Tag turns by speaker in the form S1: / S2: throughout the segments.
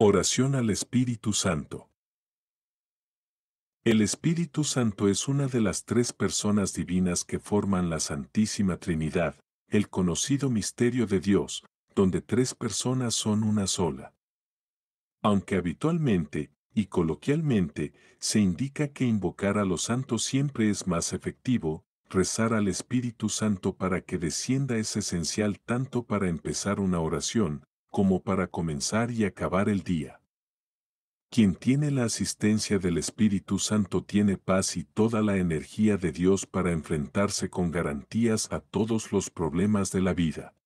S1: Oración al Espíritu Santo. El Espíritu Santo es una de las tres personas divinas que forman la Santísima Trinidad, el conocido misterio de Dios, donde tres personas son una sola. Aunque habitualmente, y coloquialmente, se indica que invocar a los santos siempre es más efectivo, rezar al Espíritu Santo para que descienda es esencial tanto para empezar una oración, como para comenzar y acabar el día. Quien tiene la asistencia del Espíritu Santo tiene paz y toda la energía de Dios para enfrentarse con garantías a todos los problemas de la vida.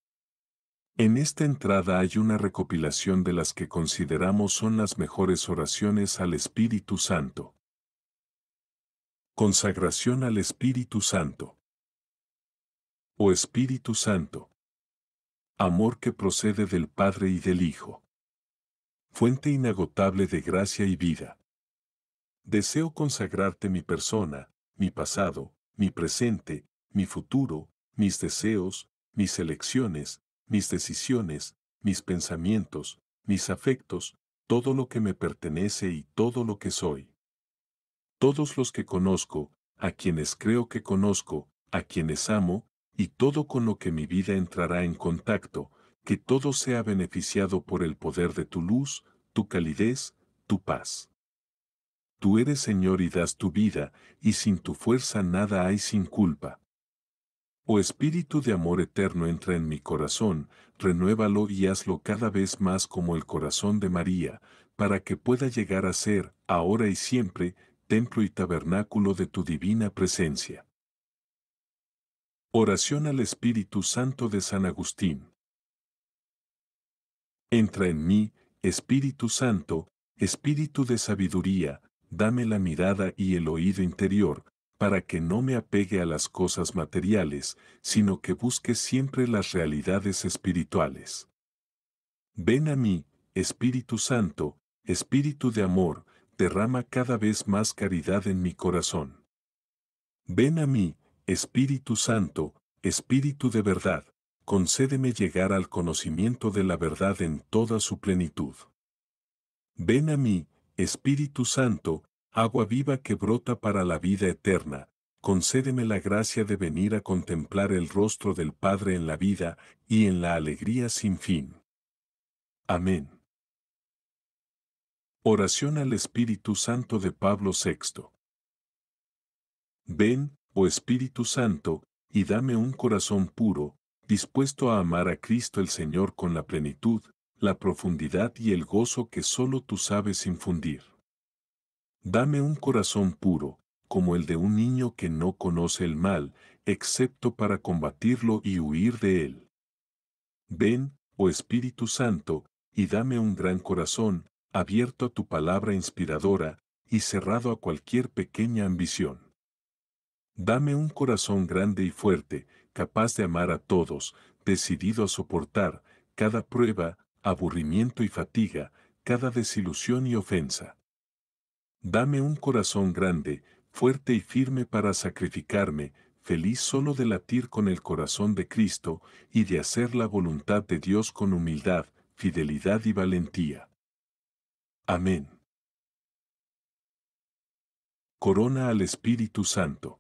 S1: En esta entrada hay una recopilación de las que consideramos son las mejores oraciones al Espíritu Santo. Consagración al Espíritu Santo. O oh Espíritu Santo, amor que procede del Padre y del Hijo. Fuente inagotable de gracia y vida. Deseo consagrarte mi persona, mi pasado, mi presente, mi futuro, mis deseos, mis elecciones, mis decisiones, mis pensamientos, mis afectos, todo lo que me pertenece y todo lo que soy. Todos los que conozco, a quienes creo que conozco, a quienes amo, y todo con lo que mi vida entrará en contacto, que todo sea beneficiado por el poder de tu luz, tu calidez, tu paz. Tú eres Señor y das tu vida, y sin tu fuerza nada hay sin culpa. Oh Espíritu de amor eterno entra en mi corazón, renuévalo y hazlo cada vez más como el corazón de María, para que pueda llegar a ser, ahora y siempre, templo y tabernáculo de tu divina presencia. Oración al Espíritu Santo de San Agustín. Entra en mí, Espíritu Santo, Espíritu de sabiduría, dame la mirada y el oído interior, para que no me apegue a las cosas materiales, sino que busque siempre las realidades espirituales. Ven a mí, Espíritu Santo, Espíritu de amor, derrama cada vez más caridad en mi corazón. Ven a mí, Espíritu Santo, Espíritu de verdad, concédeme llegar al conocimiento de la verdad en toda su plenitud. Ven a mí, Espíritu Santo, agua viva que brota para la vida eterna, concédeme la gracia de venir a contemplar el rostro del Padre en la vida y en la alegría sin fin. Amén. Oración al Espíritu Santo de Pablo VI. Ven, oh Espíritu Santo, y dame un corazón puro, dispuesto a amar a Cristo el Señor con la plenitud, la profundidad y el gozo que solo tú sabes infundir. Dame un corazón puro, como el de un niño que no conoce el mal, excepto para combatirlo y huir de él. Ven, oh Espíritu Santo, y dame un gran corazón, abierto a tu palabra inspiradora, y cerrado a cualquier pequeña ambición. Dame un corazón grande y fuerte, capaz de amar a todos, decidido a soportar cada prueba, aburrimiento y fatiga, cada desilusión y ofensa. Dame un corazón grande, fuerte y firme para sacrificarme, feliz solo de latir con el corazón de Cristo y de hacer la voluntad de Dios con humildad, fidelidad y valentía. Amén. Corona al Espíritu Santo.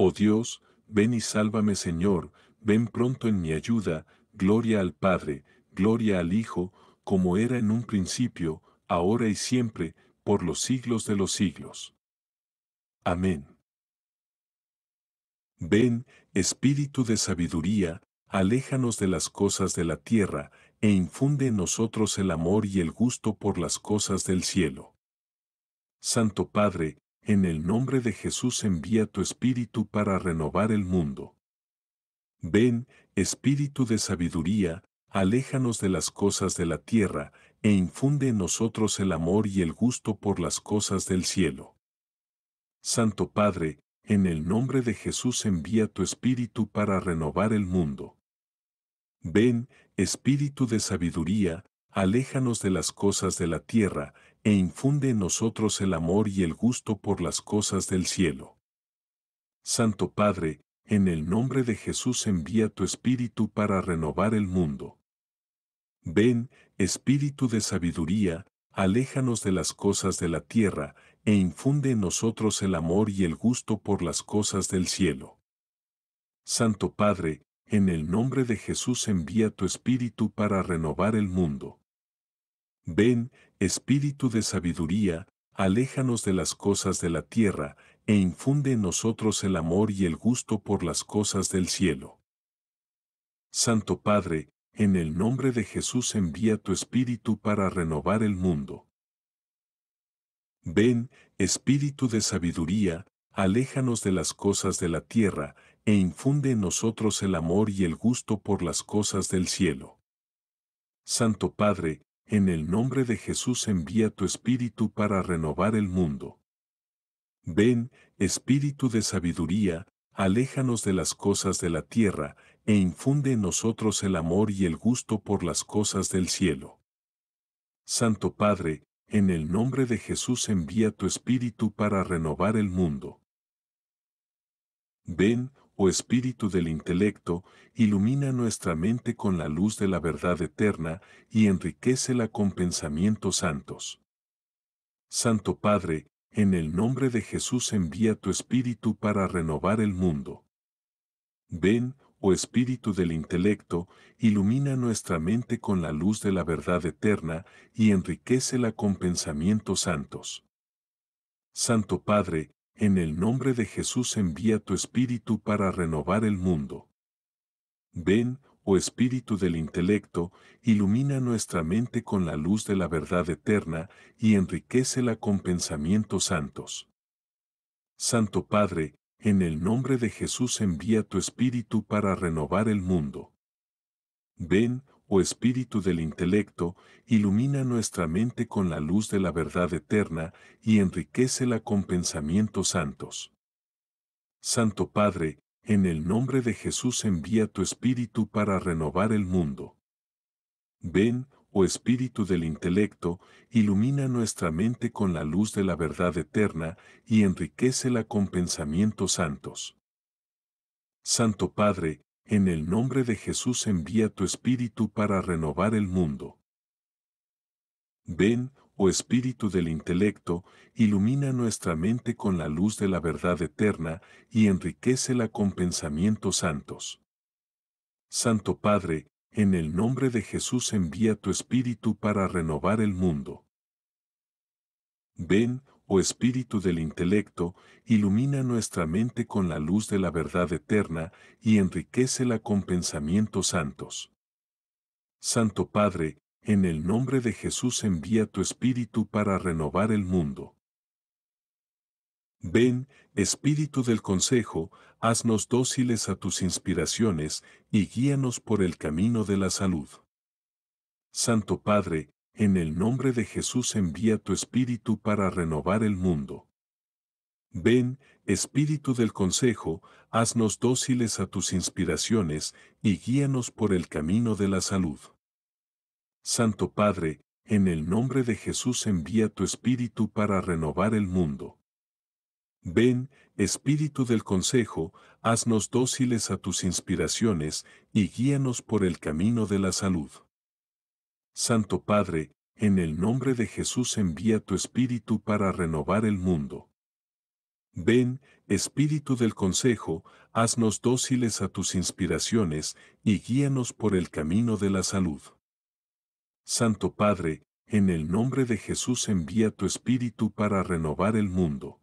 S1: Oh Dios, ven y sálvame Señor, ven pronto en mi ayuda, gloria al Padre, gloria al Hijo, como era en un principio, ahora y siempre, por los siglos de los siglos. Amén. Ven, Espíritu de sabiduría, aléjanos de las cosas de la tierra, e infunde en nosotros el amor y el gusto por las cosas del cielo. Santo Padre, en el nombre de Jesús envía tu espíritu para renovar el mundo. Ven, espíritu de sabiduría, aléjanos de las cosas de la tierra, e infunde en nosotros el amor y el gusto por las cosas del cielo. Santo Padre, en el nombre de Jesús envía tu espíritu para renovar el mundo. Ven, espíritu de sabiduría, aléjanos de las cosas de la tierra, e infunde en nosotros el amor y el gusto por las cosas del cielo. Santo Padre, en el nombre de Jesús envía tu Espíritu para renovar el mundo. Ven, Espíritu de sabiduría, aléjanos de las cosas de la tierra, e infunde en nosotros el amor y el gusto por las cosas del cielo. Santo Padre, en el nombre de Jesús envía tu Espíritu para renovar el mundo. Ven, Espíritu de sabiduría, aléjanos de las cosas de la tierra, e infunde en nosotros el amor y el gusto por las cosas del cielo. Santo Padre, en el nombre de Jesús envía tu Espíritu para renovar el mundo. Ven, Espíritu de sabiduría, aléjanos de las cosas de la tierra, e infunde en nosotros el amor y el gusto por las cosas del cielo. Santo Padre, en el nombre de Jesús envía tu espíritu para renovar el mundo. Ven, espíritu de sabiduría, aléjanos de las cosas de la tierra, e infunde en nosotros el amor y el gusto por las cosas del cielo. Santo Padre, en el nombre de Jesús envía tu espíritu para renovar el mundo. Ven, o espíritu del intelecto, ilumina nuestra mente con la luz de la verdad eterna y enriquecela con pensamientos santos. Santo Padre, en el nombre de Jesús envía tu espíritu para renovar el mundo. Ven, oh espíritu del intelecto, ilumina nuestra mente con la luz de la verdad eterna y enriquecela con pensamientos santos. Santo Padre, en el nombre de Jesús envía tu espíritu para renovar el mundo. Ven, oh espíritu del intelecto, ilumina nuestra mente con la luz de la verdad eterna y enriquecela con pensamientos santos. Santo Padre, en el nombre de Jesús envía tu espíritu para renovar el mundo. Ven, o espíritu del intelecto, ilumina nuestra mente con la luz de la verdad eterna y enriquecela con pensamientos santos. Santo Padre, en el nombre de Jesús envía tu espíritu para renovar el mundo. Ven, oh espíritu del intelecto, ilumina nuestra mente con la luz de la verdad eterna y enriquecela con pensamientos santos. Santo Padre, en el nombre de Jesús envía tu espíritu para renovar el mundo. Ven, oh espíritu del intelecto, ilumina nuestra mente con la luz de la verdad eterna y enriquecela con pensamientos santos. Santo Padre, en el nombre de Jesús envía tu espíritu para renovar el mundo. Ven, o espíritu del intelecto, ilumina nuestra mente con la luz de la verdad eterna y enriquecela con pensamientos santos. Santo Padre, en el nombre de Jesús envía tu espíritu para renovar el mundo. Ven, Espíritu del Consejo, haznos dóciles a tus inspiraciones y guíanos por el camino de la salud. Santo Padre, en el nombre de Jesús envía tu espíritu para renovar el mundo. Ven, espíritu del consejo, haznos dóciles a tus inspiraciones y guíanos por el camino de la salud. Santo Padre, en el nombre de Jesús envía tu espíritu para renovar el mundo. Ven, espíritu del consejo, haznos dóciles a tus inspiraciones y guíanos por el camino de la salud. Santo Padre, en el nombre de Jesús envía tu espíritu para renovar el mundo. Ven, espíritu del consejo, haznos dóciles a tus inspiraciones y guíanos por el camino de la salud. Santo Padre, en el nombre de Jesús envía tu espíritu para renovar el mundo.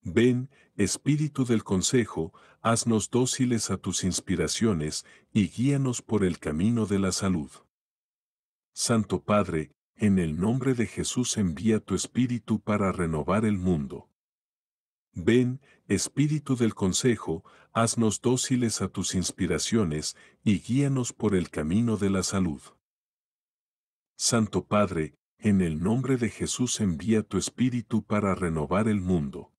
S1: Ven, espíritu del consejo, haznos dóciles a tus inspiraciones y guíanos por el camino de la salud. Santo Padre, en el nombre de Jesús envía tu Espíritu para renovar el mundo. Ven, Espíritu del Consejo, haznos dóciles a tus inspiraciones y guíanos por el camino de la salud. Santo Padre, en el nombre de Jesús envía tu Espíritu para renovar el mundo.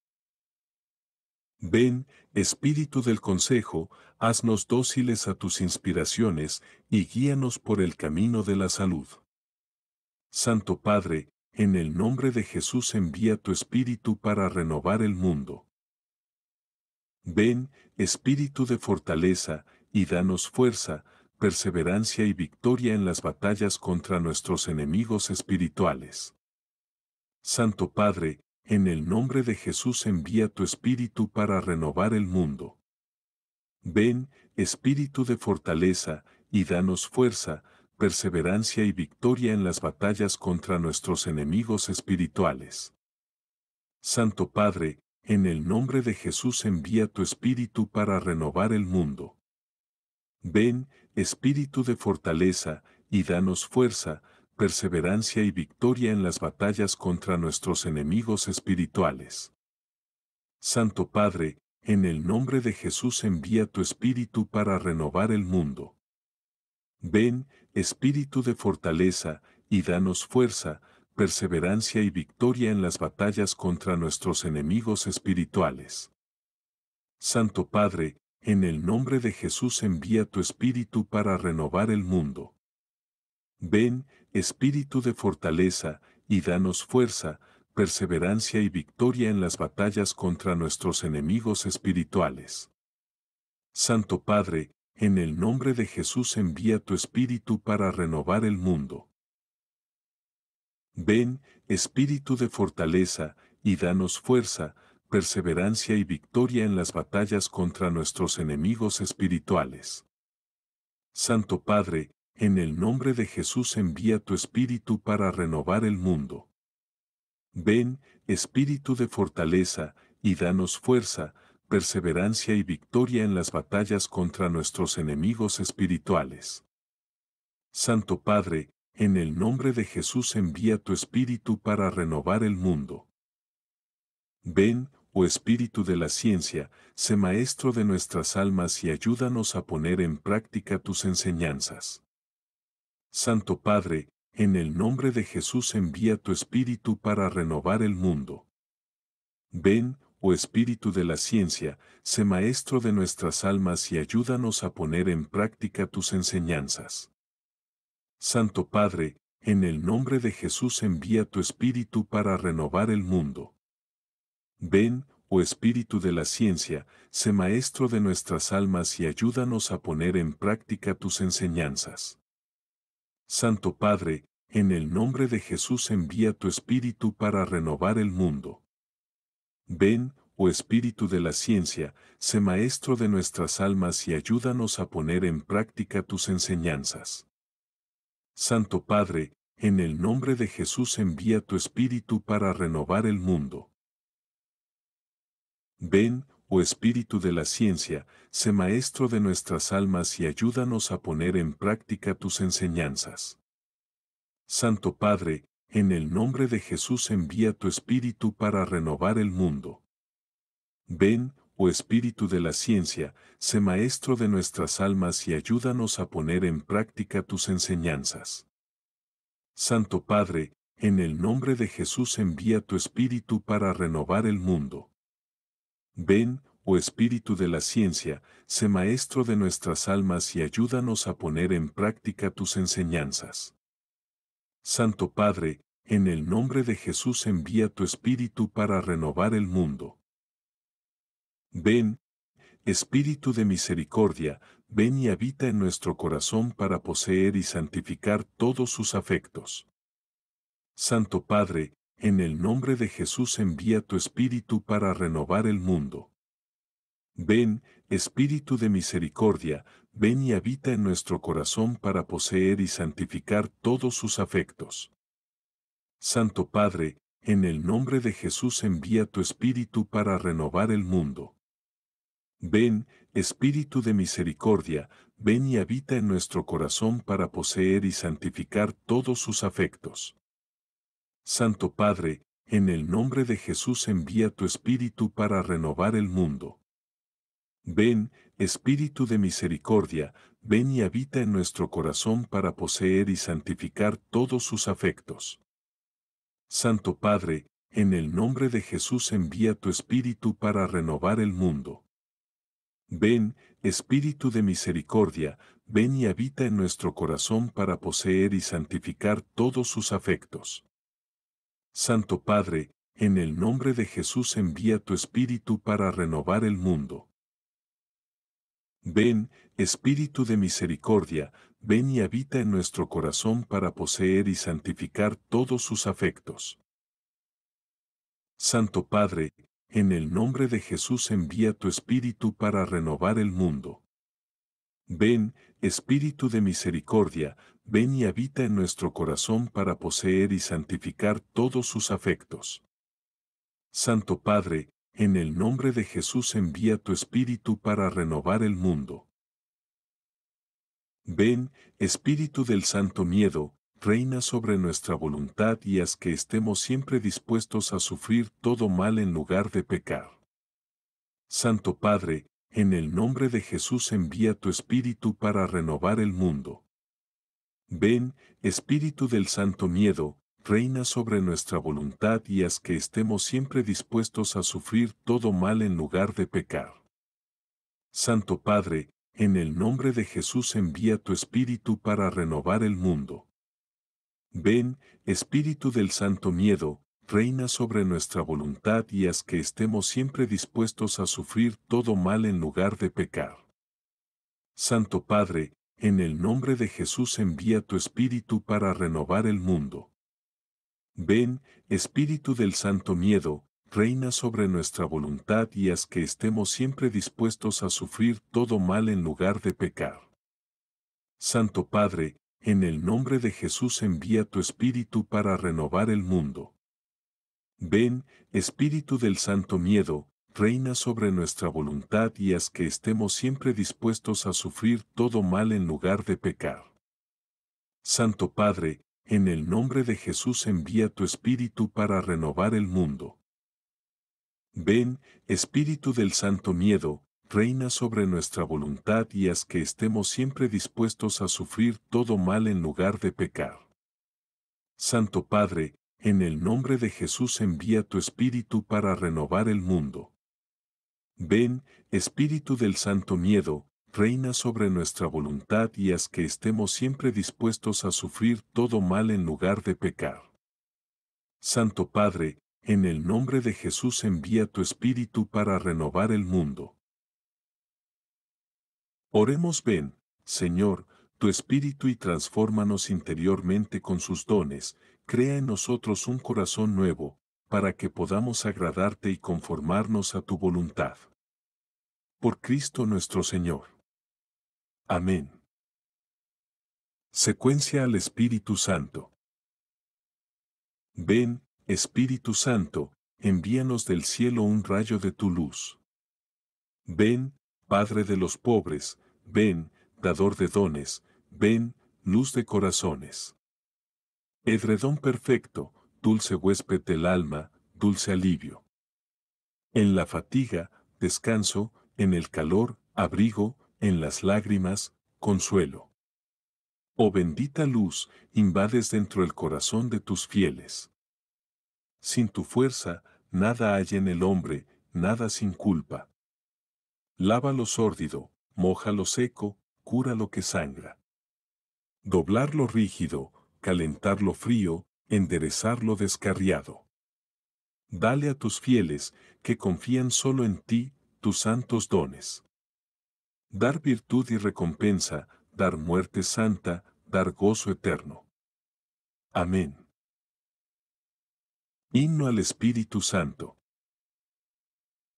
S1: Ven, Espíritu del Consejo, haznos dóciles a tus inspiraciones y guíanos por el camino de la salud. Santo Padre, en el nombre de Jesús envía tu Espíritu para renovar el mundo. Ven, Espíritu de fortaleza, y danos fuerza, perseverancia y victoria en las batallas contra nuestros enemigos espirituales. Santo Padre, en el nombre de Jesús envía tu espíritu para renovar el mundo. Ven, espíritu de fortaleza, y danos fuerza, perseverancia y victoria en las batallas contra nuestros enemigos espirituales. Santo Padre, en el nombre de Jesús envía tu espíritu para renovar el mundo. Ven, espíritu de fortaleza, y danos fuerza, perseverancia y victoria en las batallas contra nuestros enemigos espirituales. Santo Padre, en el nombre de Jesús envía tu Espíritu para renovar el mundo. Ven, Espíritu de fortaleza, y danos fuerza, perseverancia y victoria en las batallas contra nuestros enemigos espirituales. Santo Padre, en el nombre de Jesús envía tu Espíritu para renovar el mundo. Ven, espíritu de fortaleza, y danos fuerza, perseverancia y victoria en las batallas contra nuestros enemigos espirituales. Santo Padre, en el nombre de Jesús envía tu espíritu para renovar el mundo. Ven, espíritu de fortaleza, y danos fuerza, perseverancia y victoria en las batallas contra nuestros enemigos espirituales. Santo Padre, en el nombre de Jesús envía tu espíritu para renovar el mundo. Ven, espíritu de fortaleza, y danos fuerza, perseverancia y victoria en las batallas contra nuestros enemigos espirituales. Santo Padre, en el nombre de Jesús envía tu espíritu para renovar el mundo. Ven, oh espíritu de la ciencia, sé maestro de nuestras almas y ayúdanos a poner en práctica tus enseñanzas. Santo Padre, en el nombre de Jesús envía tu Espíritu para renovar el mundo. Ven, oh Espíritu de la ciencia, sé maestro de nuestras almas y ayúdanos a poner en práctica tus enseñanzas. Santo Padre, en el nombre de Jesús envía tu Espíritu para renovar el mundo. Ven, oh Espíritu de la ciencia, sé maestro de nuestras almas y ayúdanos a poner en práctica tus enseñanzas. Santo Padre, en el nombre de Jesús envía tu Espíritu para renovar el mundo. Ven, oh Espíritu de la ciencia, sé maestro de nuestras almas y ayúdanos a poner en práctica tus enseñanzas. Santo Padre, en el nombre de Jesús envía tu Espíritu para renovar el mundo. Ven, o Espíritu de la Ciencia, sé Maestro de nuestras almas y ayúdanos a poner en práctica tus enseñanzas. Santo Padre, en el nombre de Jesús envía tu Espíritu para renovar el mundo. Ven, oh Espíritu de la Ciencia, sé Maestro de nuestras almas y ayúdanos a poner en práctica tus enseñanzas. Santo Padre, en el nombre de Jesús envía tu Espíritu para renovar el mundo. Ven, oh espíritu de la ciencia, sé maestro de nuestras almas y ayúdanos a poner en práctica tus enseñanzas. Santo Padre, en el nombre de Jesús envía tu espíritu para renovar el mundo. Ven, espíritu de misericordia, ven y habita en nuestro corazón para poseer y santificar todos sus afectos. Santo Padre, en el nombre de Jesús envía tu Espíritu para renovar el mundo. Ven, Espíritu de misericordia, ven y habita en nuestro corazón para poseer y santificar todos sus afectos. Santo Padre, en el nombre de Jesús envía tu Espíritu para renovar el mundo. Ven, Espíritu de misericordia, ven y habita en nuestro corazón para poseer y santificar todos sus afectos. Santo Padre, en el nombre de Jesús envía tu Espíritu para renovar el mundo. Ven, Espíritu de misericordia, ven y habita en nuestro corazón para poseer y santificar todos sus afectos. Santo Padre, en el nombre de Jesús envía tu Espíritu para renovar el mundo. Ven, Espíritu de misericordia, ven y habita en nuestro corazón para poseer y santificar todos sus afectos. Santo Padre, en el nombre de Jesús envía tu Espíritu para renovar el mundo. Ven, Espíritu de misericordia, ven y habita en nuestro corazón para poseer y santificar todos sus afectos. Santo Padre, en el nombre de Jesús envía tu Espíritu para renovar el mundo. Ven, Espíritu de misericordia, ven y habita en nuestro corazón para poseer y santificar todos sus afectos. Santo Padre, en el nombre de Jesús envía tu Espíritu para renovar el mundo. Ven, Espíritu del Santo Miedo, reina sobre nuestra voluntad y haz que estemos siempre dispuestos a sufrir todo mal en lugar de pecar. Santo Padre, en el nombre de Jesús envía tu espíritu para renovar el mundo. Ven, espíritu del santo miedo, reina sobre nuestra voluntad y haz que estemos siempre dispuestos a sufrir todo mal en lugar de pecar. Santo Padre, en el nombre de Jesús envía tu espíritu para renovar el mundo. Ven, espíritu del santo miedo, reina sobre nuestra voluntad y haz que estemos siempre dispuestos a sufrir todo mal en lugar de pecar. Santo Padre, en el nombre de Jesús envía tu Espíritu para renovar el mundo. Ven, Espíritu del Santo Miedo, reina sobre nuestra voluntad y haz que estemos siempre dispuestos a sufrir todo mal en lugar de pecar. Santo Padre, en el nombre de Jesús envía tu Espíritu para renovar el mundo. Ven, Espíritu del Santo Miedo, reina sobre nuestra voluntad y haz que estemos siempre dispuestos a sufrir todo mal en lugar de pecar. Santo Padre, en el nombre de Jesús envía tu Espíritu para renovar el mundo. Ven, Espíritu del Santo Miedo, reina sobre nuestra voluntad y haz que estemos siempre dispuestos a sufrir todo mal en lugar de pecar. Santo Padre, en el nombre de Jesús envía tu espíritu para renovar el mundo. Ven, espíritu del santo miedo, reina sobre nuestra voluntad y haz que estemos siempre dispuestos a sufrir todo mal en lugar de pecar. Santo Padre, en el nombre de Jesús envía tu espíritu para renovar el mundo. Oremos ven, Señor, tu espíritu y transfórmanos interiormente con sus dones, crea en nosotros un corazón nuevo, para que podamos agradarte y conformarnos a tu voluntad. Por Cristo nuestro Señor. Amén. Secuencia al Espíritu Santo. Ven, Espíritu Santo, envíanos del cielo un rayo de tu luz. Ven, Padre de los pobres, ven, dador de dones, ven, luz de corazones. Edredón perfecto, dulce huésped del alma, dulce alivio. En la fatiga, descanso, en el calor, abrigo, en las lágrimas, consuelo. Oh bendita luz, invades dentro el corazón de tus fieles. Sin tu fuerza, nada hay en el hombre, nada sin culpa. Lava lo sórdido, moja lo seco, cura lo que sangra. Doblar lo rígido, calentar lo frío, enderezar lo descarriado. Dale a tus fieles, que confían solo en ti, tus santos dones. Dar virtud y recompensa, dar muerte santa, dar gozo eterno. Amén. Himno al Espíritu Santo.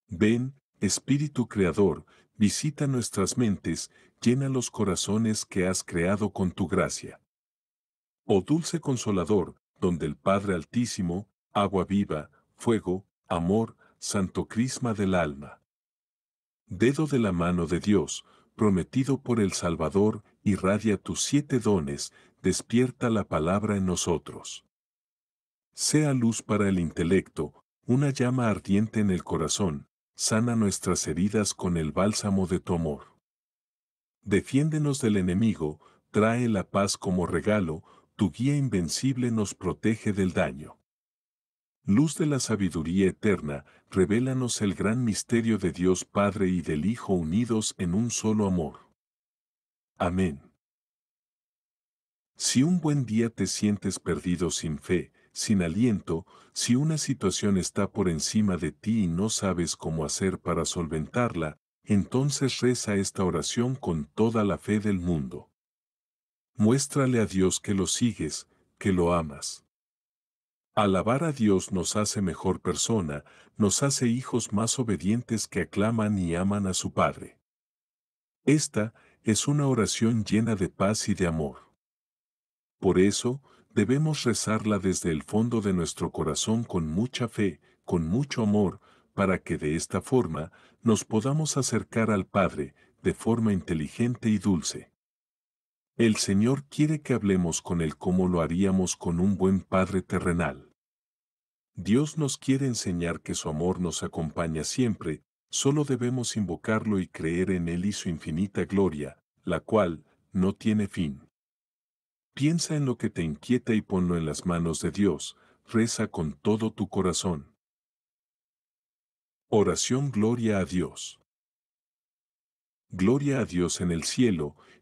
S1: Ven, Espíritu Creador, visita nuestras mentes, llena los corazones que has creado con tu gracia. Oh dulce consolador, donde el Padre Altísimo, agua viva, fuego, amor, santo crisma del alma. Dedo de la mano de Dios, prometido por el Salvador, irradia tus siete dones, despierta la palabra en nosotros. Sea luz para el intelecto, una llama ardiente en el corazón, sana nuestras heridas con el bálsamo de tu amor. Defiéndenos del enemigo, trae la paz como regalo, tu guía invencible nos protege del daño. Luz de la sabiduría eterna, revélanos el gran misterio de Dios Padre y del Hijo unidos en un solo amor. Amén. Si un buen día te sientes perdido sin fe, sin aliento, si una situación está por encima de ti y no sabes cómo hacer para solventarla, entonces reza esta oración con toda la fe del mundo muéstrale a Dios que lo sigues, que lo amas. Alabar a Dios nos hace mejor persona, nos hace hijos más obedientes que aclaman y aman a su Padre. Esta es una oración llena de paz y de amor. Por eso, debemos rezarla desde el fondo de nuestro corazón con mucha fe, con mucho amor, para que de esta forma nos podamos acercar al Padre de forma inteligente y dulce. El Señor quiere que hablemos con Él como lo haríamos con un buen Padre terrenal. Dios nos quiere enseñar que su amor nos acompaña siempre, solo debemos invocarlo y creer en Él y su infinita gloria, la cual no tiene fin. Piensa en lo que te inquieta y ponlo en las manos de Dios, reza con todo tu corazón. Oración Gloria a Dios. Gloria a Dios en el cielo,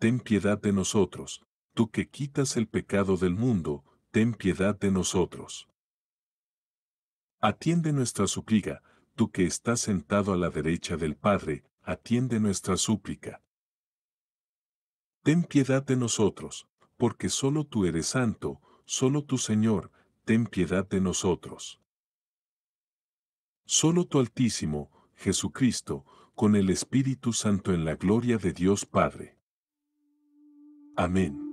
S1: ten piedad de nosotros, tú que quitas el pecado del mundo, ten piedad de nosotros. Atiende nuestra súplica, tú que estás sentado a la derecha del Padre, atiende nuestra súplica. Ten piedad de nosotros, porque solo tú eres santo, solo tu Señor, ten piedad de nosotros. Solo tu Altísimo, Jesucristo, con el Espíritu Santo en la gloria de Dios Padre. Amen.